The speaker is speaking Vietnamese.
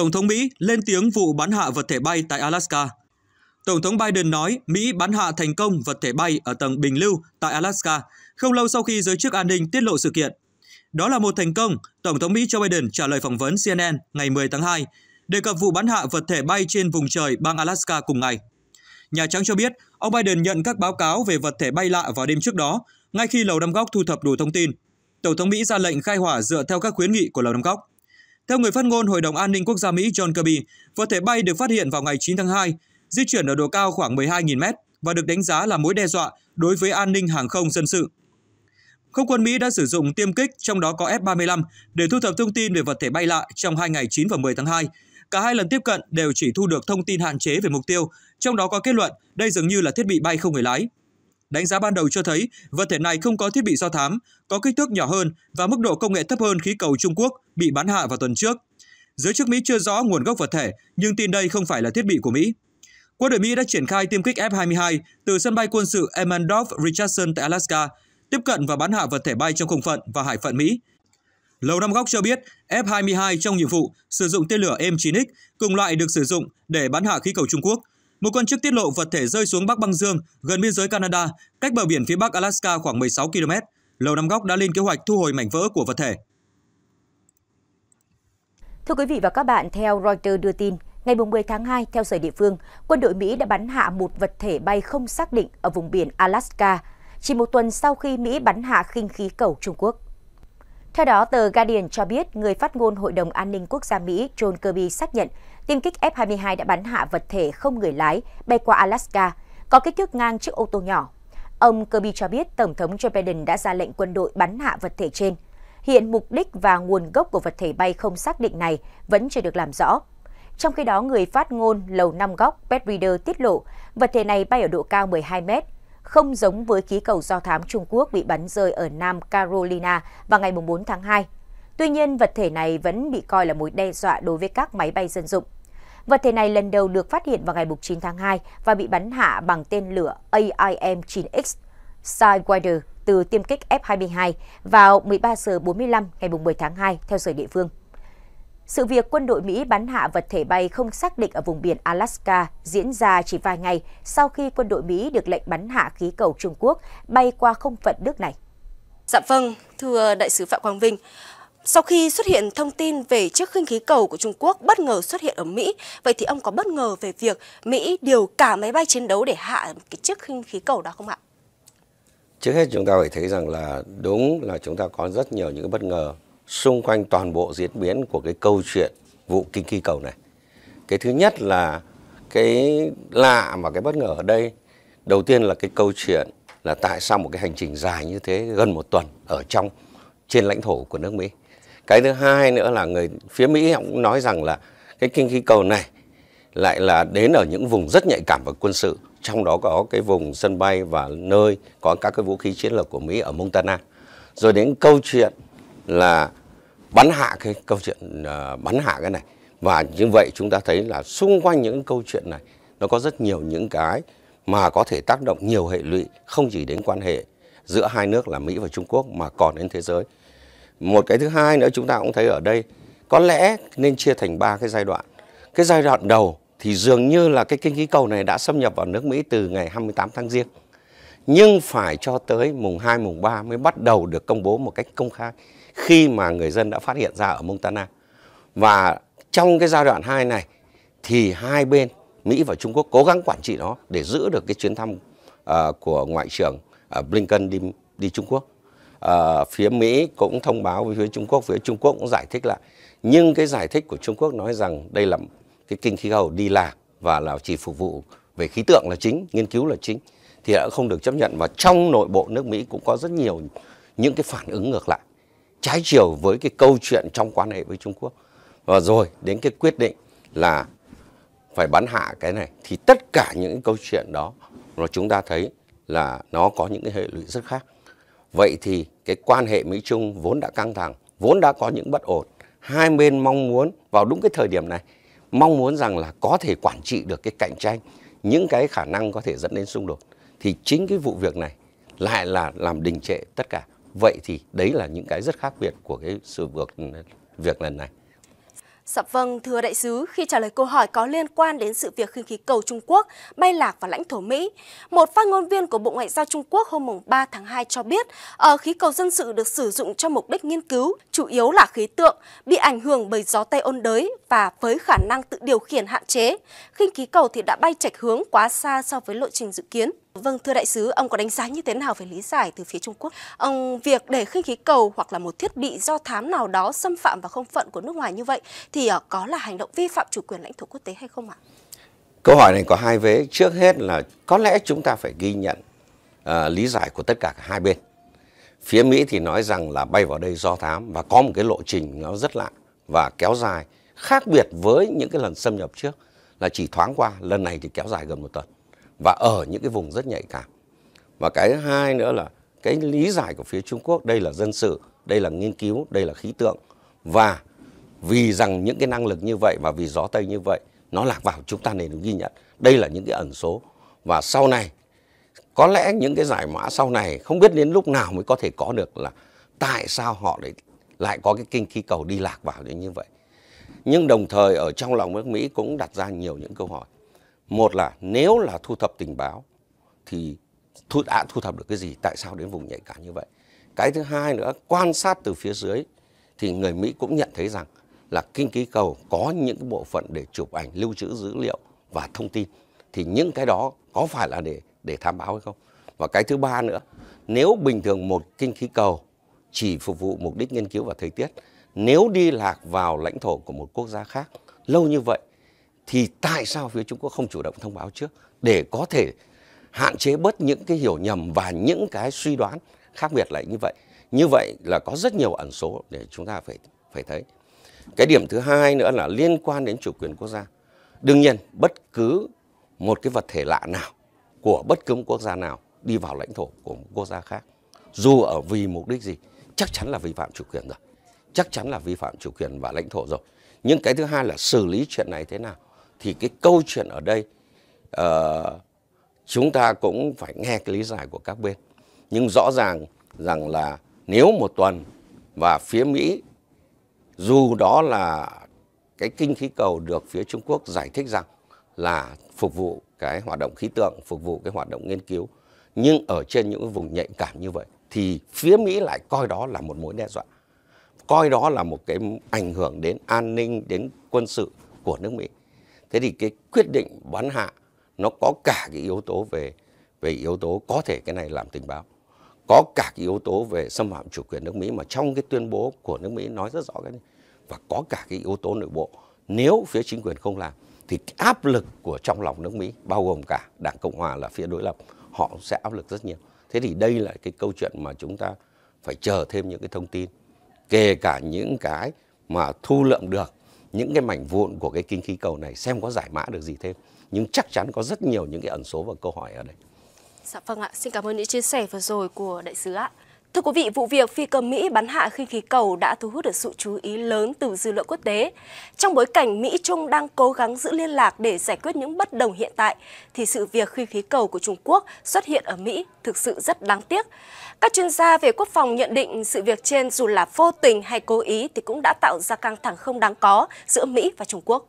Tổng thống Mỹ lên tiếng vụ bắn hạ vật thể bay tại Alaska. Tổng thống Biden nói Mỹ bắn hạ thành công vật thể bay ở tầng bình lưu tại Alaska không lâu sau khi giới chức an ninh tiết lộ sự kiện. Đó là một thành công, Tổng thống Mỹ Joe Biden trả lời phỏng vấn CNN ngày 10 tháng 2, đề cập vụ bắn hạ vật thể bay trên vùng trời bang Alaska cùng ngày. Nhà Trắng cho biết, ông Biden nhận các báo cáo về vật thể bay lạ vào đêm trước đó, ngay khi Lầu Năm Góc thu thập đủ thông tin. Tổng thống Mỹ ra lệnh khai hỏa dựa theo các khuyến nghị của Lầu Năm Góc. Theo người phát ngôn Hội đồng An ninh Quốc gia Mỹ John Kirby, vật thể bay được phát hiện vào ngày 9 tháng 2, di chuyển ở độ cao khoảng 12.000 mét và được đánh giá là mối đe dọa đối với an ninh hàng không dân sự. Không quân Mỹ đã sử dụng tiêm kích, trong đó có F-35, để thu thập thông tin về vật thể bay lạ trong hai ngày 9 và 10 tháng 2. Cả hai lần tiếp cận đều chỉ thu được thông tin hạn chế về mục tiêu, trong đó có kết luận đây dường như là thiết bị bay không người lái. Đánh giá ban đầu cho thấy vật thể này không có thiết bị do thám, có kích thước nhỏ hơn và mức độ công nghệ thấp hơn khí cầu Trung Quốc bị bắn hạ vào tuần trước. Giới chức Mỹ chưa rõ nguồn gốc vật thể, nhưng tin đây không phải là thiết bị của Mỹ. Quân đội Mỹ đã triển khai tiêm kích F-22 từ sân bay quân sự Emmendorf Richardson tại Alaska, tiếp cận và bắn hạ vật thể bay trong không phận và hải phận Mỹ. Lầu Năm Góc cho biết F-22 trong nhiệm vụ sử dụng tên lửa M-9X cùng loại được sử dụng để bắn hạ khí cầu Trung Quốc một quan chức tiết lộ vật thể rơi xuống Bắc Băng Dương gần biên giới Canada, cách bờ biển phía Bắc Alaska khoảng 16 km. Lầu Năm Góc đã lên kế hoạch thu hồi mảnh vỡ của vật thể. Thưa quý vị và các bạn, theo Reuters đưa tin, ngày 10 tháng 2, theo giờ địa phương, quân đội Mỹ đã bắn hạ một vật thể bay không xác định ở vùng biển Alaska, chỉ một tuần sau khi Mỹ bắn hạ khinh khí cầu Trung Quốc. Theo đó, tờ Guardian cho biết người phát ngôn Hội đồng An ninh Quốc gia Mỹ John Kirby xác nhận tiêm kích F-22 đã bắn hạ vật thể không người lái bay qua Alaska, có kích thước ngang chiếc ô tô nhỏ. Ông Kirby cho biết Tổng thống Joe Biden đã ra lệnh quân đội bắn hạ vật thể trên. Hiện mục đích và nguồn gốc của vật thể bay không xác định này vẫn chưa được làm rõ. Trong khi đó, người phát ngôn Lầu Năm Góc Beth Reader tiết lộ vật thể này bay ở độ cao 12 mét, không giống với khí cầu do thám Trung Quốc bị bắn rơi ở Nam Carolina vào ngày 4 tháng 2. Tuy nhiên, vật thể này vẫn bị coi là mối đe dọa đối với các máy bay dân dụng. Vật thể này lần đầu được phát hiện vào ngày 9 tháng 2 và bị bắn hạ bằng tên lửa AIM-9X Sidewinder từ tiêm kích F-22 vào 13 giờ 45 ngày 10 tháng 2 theo giờ địa phương. Sự việc quân đội Mỹ bắn hạ vật thể bay không xác định ở vùng biển Alaska diễn ra chỉ vài ngày sau khi quân đội Mỹ được lệnh bắn hạ khí cầu Trung Quốc bay qua không phận nước này. Dạ vâng, thưa đại sứ Phạm Quang Vinh, sau khi xuất hiện thông tin về chiếc khinh khí cầu của Trung Quốc bất ngờ xuất hiện ở Mỹ, vậy thì ông có bất ngờ về việc Mỹ điều cả máy bay chiến đấu để hạ cái chiếc khinh khí cầu đó không ạ? Trước hết chúng ta phải thấy rằng là đúng là chúng ta có rất nhiều những bất ngờ xung quanh toàn bộ diễn biến của cái câu chuyện vụ kinh khí cầu này. Cái thứ nhất là cái lạ và cái bất ngờ ở đây đầu tiên là cái câu chuyện là tại sao một cái hành trình dài như thế gần một tuần ở trong trên lãnh thổ của nước Mỹ. Cái thứ hai nữa là người phía Mỹ cũng nói rằng là cái kinh khí cầu này lại là đến ở những vùng rất nhạy cảm và quân sự, trong đó có cái vùng sân bay và nơi có các cái vũ khí chiến lược của Mỹ ở Montana. Rồi đến câu chuyện là bắn hạ cái câu chuyện ờ, bắn hạ cái này và như vậy chúng ta thấy là xung quanh những câu chuyện này nó có rất nhiều những cái mà có thể tác động nhiều hệ lụy không chỉ đến quan hệ giữa hai nước là Mỹ và Trung Quốc mà còn đến thế giới. Một cái thứ hai nữa chúng ta cũng thấy ở đây có lẽ nên chia thành ba cái giai đoạn. Cái giai đoạn đầu thì dường như là cái kinh khí cầu này đã xâm nhập vào nước Mỹ từ ngày 28 tháng Giêng. Nhưng phải cho tới mùng 2, mùng 3 mới bắt đầu được công bố một cách công khai khi mà người dân đã phát hiện ra ở Montana. Và trong cái giai đoạn 2 này thì hai bên Mỹ và Trung Quốc cố gắng quản trị nó để giữ được cái chuyến thăm uh, của Ngoại trưởng uh, Blinken đi, đi Trung Quốc. Uh, phía Mỹ cũng thông báo với phía Trung Quốc, phía Trung Quốc cũng giải thích lại. Nhưng cái giải thích của Trung Quốc nói rằng đây là cái kinh khí hậu đi lạc và là chỉ phục vụ về khí tượng là chính, nghiên cứu là chính thì đã không được chấp nhận và trong nội bộ nước Mỹ cũng có rất nhiều những cái phản ứng ngược lại trái chiều với cái câu chuyện trong quan hệ với Trung Quốc và rồi đến cái quyết định là phải bắn hạ cái này thì tất cả những câu chuyện đó là chúng ta thấy là nó có những cái hệ lụy rất khác vậy thì cái quan hệ Mỹ Trung vốn đã căng thẳng vốn đã có những bất ổn hai bên mong muốn vào đúng cái thời điểm này mong muốn rằng là có thể quản trị được cái cạnh tranh những cái khả năng có thể dẫn đến xung đột thì chính cái vụ việc này lại là làm đình trệ tất cả Vậy thì đấy là những cái rất khác biệt của cái sự việc việc lần này. Dạ vâng, thưa đại sứ, khi trả lời câu hỏi có liên quan đến sự việc khinh khí cầu Trung Quốc bay lạc vào lãnh thổ Mỹ, một phát ngôn viên của Bộ Ngoại giao Trung Quốc hôm 3 tháng 2 cho biết, ở ờ, khí cầu dân sự được sử dụng cho mục đích nghiên cứu, chủ yếu là khí tượng, bị ảnh hưởng bởi gió Tây ôn đới và với khả năng tự điều khiển hạn chế. Khinh khí cầu thì đã bay chạch hướng quá xa so với lộ trình dự kiến. Vâng, thưa đại sứ, ông có đánh giá như thế nào về lý giải từ phía Trung Quốc? Ông việc để khinh khí cầu hoặc là một thiết bị do thám nào đó xâm phạm vào không phận của nước ngoài như vậy thì ờ, có là hành động vi phạm chủ quyền lãnh thổ quốc tế hay không ạ? Câu hỏi này có hai vế. Trước hết là có lẽ chúng ta phải ghi nhận uh, lý giải của tất cả hai bên. Phía Mỹ thì nói rằng là bay vào đây do thám và có một cái lộ trình nó rất lạ và kéo dài khác biệt với những cái lần xâm nhập trước là chỉ thoáng qua, lần này thì kéo dài gần một tuần và ở những cái vùng rất nhạy cảm. Và cái hai nữa là cái lý giải của phía Trung Quốc đây là dân sự, đây là nghiên cứu, đây là khí tượng và vì rằng những cái năng lực như vậy và vì gió tây như vậy nó lạc vào chúng ta nên được ghi nhận. Đây là những cái ẩn số và sau này có lẽ những cái giải mã sau này không biết đến lúc nào mới có thể có được là tại sao họ lại lại có cái kinh khí cầu đi lạc vào như vậy. Nhưng đồng thời ở trong lòng nước Mỹ cũng đặt ra nhiều những câu hỏi một là nếu là thu thập tình báo thì thu, đã thu thập được cái gì tại sao đến vùng nhạy cảm như vậy cái thứ hai nữa quan sát từ phía dưới thì người mỹ cũng nhận thấy rằng là kinh khí cầu có những bộ phận để chụp ảnh lưu trữ dữ liệu và thông tin thì những cái đó có phải là để để tham báo hay không và cái thứ ba nữa nếu bình thường một kinh khí cầu chỉ phục vụ mục đích nghiên cứu và thời tiết nếu đi lạc vào lãnh thổ của một quốc gia khác lâu như vậy thì tại sao phía Trung Quốc không chủ động thông báo trước để có thể hạn chế bớt những cái hiểu nhầm và những cái suy đoán khác biệt lại như vậy. Như vậy là có rất nhiều ẩn số để chúng ta phải phải thấy. Cái điểm thứ hai nữa là liên quan đến chủ quyền quốc gia. Đương nhiên, bất cứ một cái vật thể lạ nào của bất cứ một quốc gia nào đi vào lãnh thổ của một quốc gia khác, dù ở vì mục đích gì, chắc chắn là vi phạm chủ quyền rồi. Chắc chắn là vi phạm chủ quyền và lãnh thổ rồi. Nhưng cái thứ hai là xử lý chuyện này thế nào thì cái câu chuyện ở đây uh, chúng ta cũng phải nghe cái lý giải của các bên nhưng rõ ràng rằng là nếu một tuần và phía Mỹ dù đó là cái kinh khí cầu được phía Trung Quốc giải thích rằng là phục vụ cái hoạt động khí tượng, phục vụ cái hoạt động nghiên cứu. Nhưng ở trên những vùng nhạy cảm như vậy thì phía Mỹ lại coi đó là một mối đe dọa. Coi đó là một cái ảnh hưởng đến an ninh, đến quân sự của nước Mỹ thế thì cái quyết định bắn hạ nó có cả cái yếu tố về về yếu tố có thể cái này làm tình báo có cả cái yếu tố về xâm phạm chủ quyền nước Mỹ mà trong cái tuyên bố của nước Mỹ nói rất rõ cái này và có cả cái yếu tố nội bộ nếu phía chính quyền không làm thì áp lực của trong lòng nước Mỹ bao gồm cả Đảng Cộng hòa là phía đối lập họ sẽ áp lực rất nhiều thế thì đây là cái câu chuyện mà chúng ta phải chờ thêm những cái thông tin kể cả những cái mà thu lượm được những cái mảnh vụn của cái kinh khí cầu này xem có giải mã được gì thêm nhưng chắc chắn có rất nhiều những cái ẩn số và câu hỏi ở đây. Dạ vâng ạ, xin cảm ơn những chia sẻ vừa rồi của đại sứ ạ. Thưa quý vị, vụ việc phi cơ Mỹ bắn hạ khinh khí cầu đã thu hút được sự chú ý lớn từ dư luận quốc tế. Trong bối cảnh Mỹ Trung đang cố gắng giữ liên lạc để giải quyết những bất đồng hiện tại, thì sự việc khinh khí cầu của Trung Quốc xuất hiện ở Mỹ thực sự rất đáng tiếc. Các chuyên gia về quốc phòng nhận định sự việc trên dù là vô tình hay cố ý thì cũng đã tạo ra căng thẳng không đáng có giữa Mỹ và Trung Quốc.